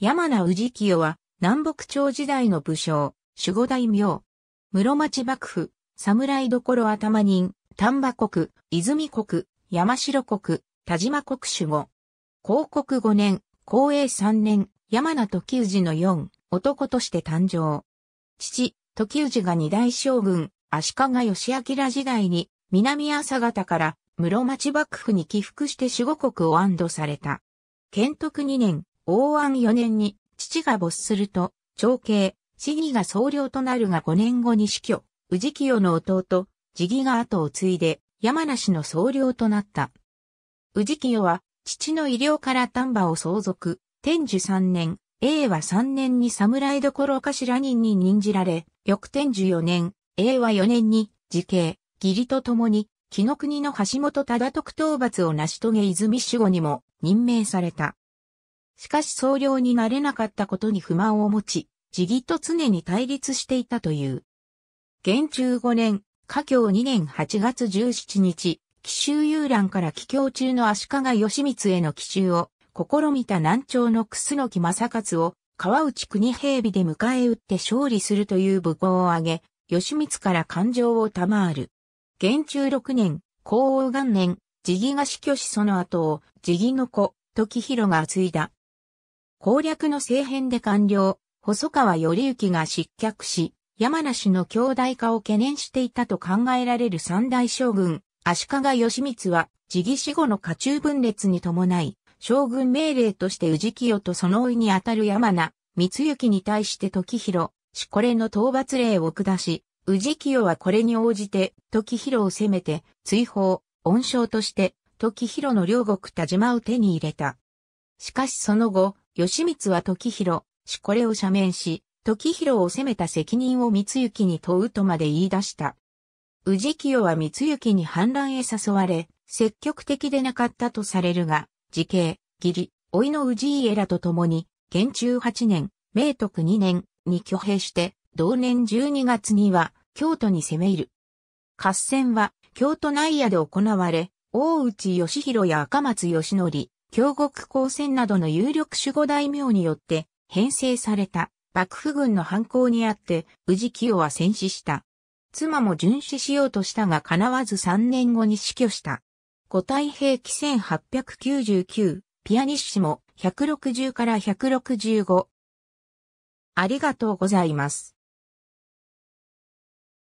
山名氏清は、南北朝時代の武将、守護大名。室町幕府、侍所頭人、丹波国、泉国、山城国、田島国守護。広国5年、公営3年、山名時氏の4、男として誕生。父、時氏が二代将軍、足利義明時代に、南朝方から室町幕府に寄附して守護国を安堵された。建徳2年、大安4年に父が没すると、長兄、死儀が総領となるが5年後に死去、宇治清の弟、次儀が後を継いで、山梨の総領となった。宇治清は、父の医療から丹波を相続、天寿3年、永和3年に侍どころ頭人に任じられ、翌天寿4年、永和4年に、時計、義理と共に、木の国の橋本忠徳討伐を成し遂げ泉守護にも任命された。しかし総領になれなかったことに不満を持ち、自義と常に対立していたという。元中5年、華京2年8月17日、奇襲遊覧から帰郷中の足利義満への奇襲を試みた南朝の楠木正勝を川内国平備で迎え撃って勝利するという武功を挙げ、義満から感情を賜る。元中6年、皇后元年、自義が死去しその後を、慈義の子、時広が継いだ。攻略の政変で完了、細川頼之が失脚し、山梨の兄弟化を懸念していたと考えられる三大将軍、足利義満は、自義死後の家中分裂に伴い、将軍命令として氏清とその老いにあたる山名、光幸に対して時広、しこれの討伐令を下し、氏清はこれに応じて、時広を攻めて、追放、恩賞として、時広の両国田島を手に入れた。しかしその後、義満は時広、しこれを赦免し、時広を責めた責任を光行に問うとまで言い出した。宇治清は光行に反乱へ誘われ、積極的でなかったとされるが、時系、義理、老いの宇治家らと共に、現中8年、明徳2年に挙兵して、同年12月には京都に攻め入る。合戦は京都内野で行われ、大内義弘や赤松義則、京極光線などの有力守護大名によって編成された幕府軍の反抗にあって宇治清は戦死した。妻も巡視しようとしたが叶わず3年後に死去した。五太平記1899、ピアニッシモ160から165。ありがとうございます。